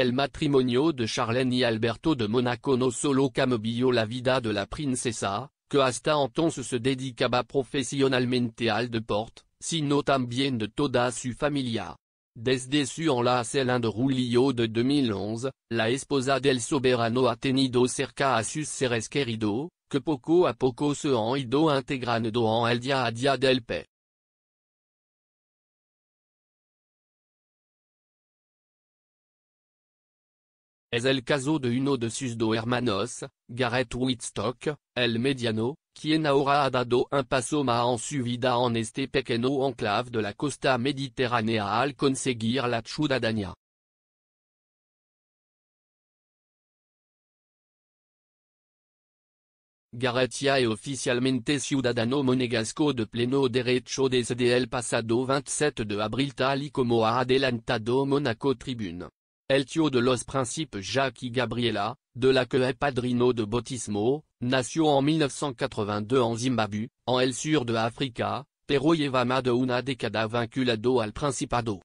El matrimonio de Charlene y Alberto de Monaco No solo cambió la vida de la princesa, que hasta entonces se dedicaba profesionalmente al deporte, sino también de toda su familia. Desde su enlace de Rulio de 2011, la esposa del soberano ha tenido cerca a sus seres queridos, que poco a poco se han ido integrando en el día a día del pe. Es el caso de uno de sus dos hermanos, Gareth Whitstock, el mediano, quien ahora ha dado un paso más en su vida en este pequeño enclave de la costa mediterránea al conseguir la ciudadanía. ya est oficialmente ciudadano monegasco de pleno derecho desde el pasado 27 de abril tal y como ha adelantado Monaco Tribune. El tio de los principes Jacques Gabriela, de la que est padrino de Bautismo, nació en 1982 en Zimbabwe, en el sur de Africa, pero lleva de una década vinculado al Principado.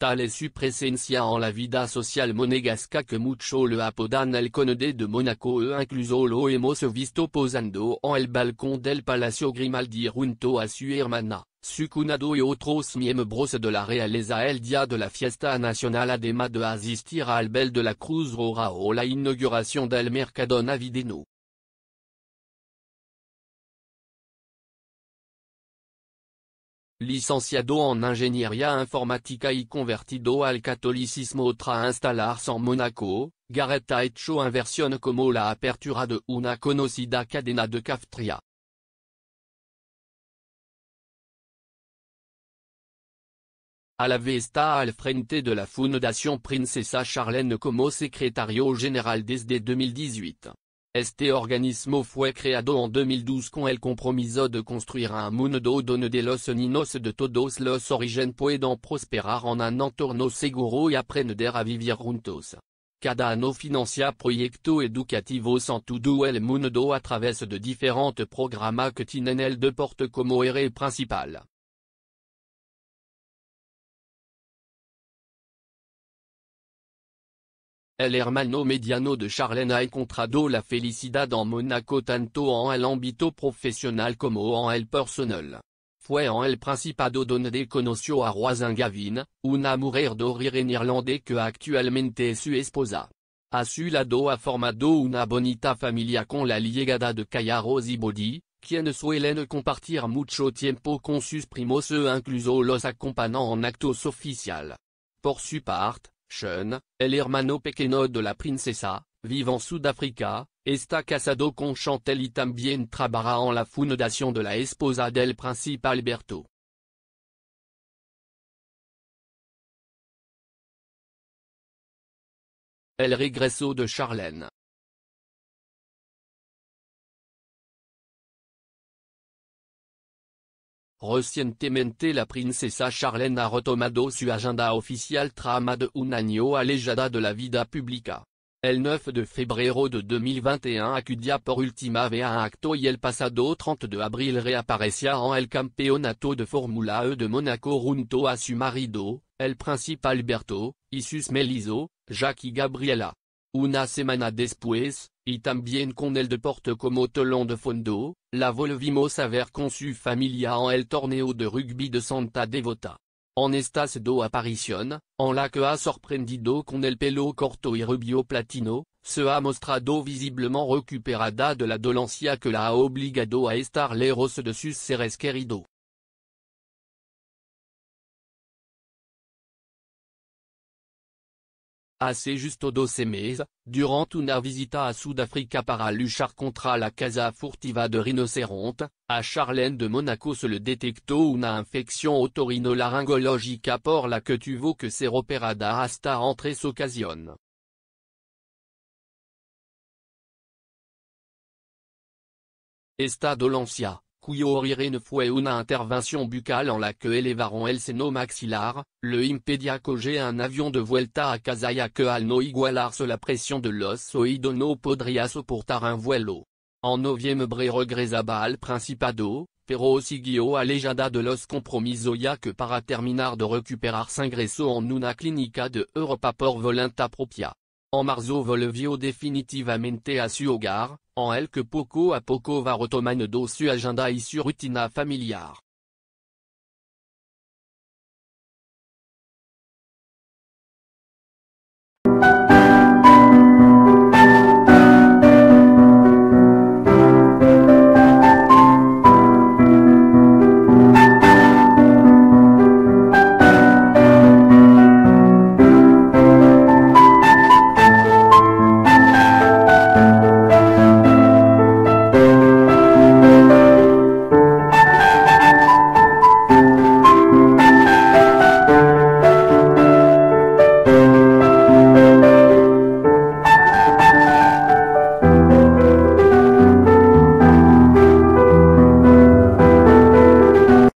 Tal es su presencia en la vida social monégasca que mucho le apodan el conde de Monaco e incluso lo hemos visto posando en el balcón del Palacio Grimaldi junto a su hermana, Sukunado y otros miembros de la Real el día de la fiesta nacional adema de asistir al Bel de la Cruz Rora la inauguración del mercado navideño. Licenciado en Ingeniería Informática y convertido al catolicismo otra instalarse en Monaco, Gareth Aitcho inversione como la apertura de una conocida cadena de cafetería. A la vista al frente de la Fundación Princesa Charlene como secretario general desde 2018. Este organismo fue creado en 2012 con el compromiso de construir un mundo donde los Ninos de todos los origen Poedan prosperar en un entorno seguro y aprender a vivir juntos. Cada ano financia proyecto educativo en todo el mundo a través de diferentes programas que tienen el deporte como eje principal. El hermano mediano de Charlena e contrado la felicidad en Monaco tanto en el ámbito profesional como en el personal. Fue en el Principado donde conoció a Roisin Gavin, una mujer de origen irlandés que actualmente es su esposa. A su lado ha formado una bonita familia con la ligada de Callaros y Body, quien suelen compartir mucho tiempo con sus primos e incluso los acompañando en actos oficiales. Por su parte, Sean, el hermano pequeño de la princesa, vive en Sud-Africa, está casado con Chantel y también en la fundación de la esposa del príncipe Alberto. El regreso de Charlène Recientemente la princesa Charlene a retomado su agenda oficial trama de un año alejada de la vida pública. El 9 de febrero de 2021 acudia por última vez a acto y el pasado 30 de abril reaparecía en el campeonato de formula E de Monaco runto a su marido, el principal Alberto, y Meliso, Jackie Gabriela. Una semana después, y también con el comme como telón de fondo, la Volvimo s'avère conçue familia en el torneo de rugby de Santa Devota. En estas dos apariciones, en la que ha sorprendido con el pelo corto y rubio platino, se ha mostrado visiblement recuperada de la dolencia que la ha obligado a estar lejos de sus seres queridos. Assez justo dos mes, durant una visita a Sudafrica para luchar contra la casa furtiva de rinoceronte, à Charlène de Monaco se le detectó una infección à por la que tu vaux que ser operada hasta s'occasionne ocasión. Estadolencia orire ne fue una intervention buccale en la que elevaron el seno maxilar, le impedia coger un avion de vuelta a casa que al no igualarse la pression de los oídos no podría soportar un vuelo. En noviembre regresaba al Principado, pero siguió alejada de los compromisos ya que para terminar de recuperar sin en una clínica de Europa por voluntad propia. En marzo volvió definitivamente a su hogar, en elle que poco a poco va retomane dos su agenda issu rutina familiar.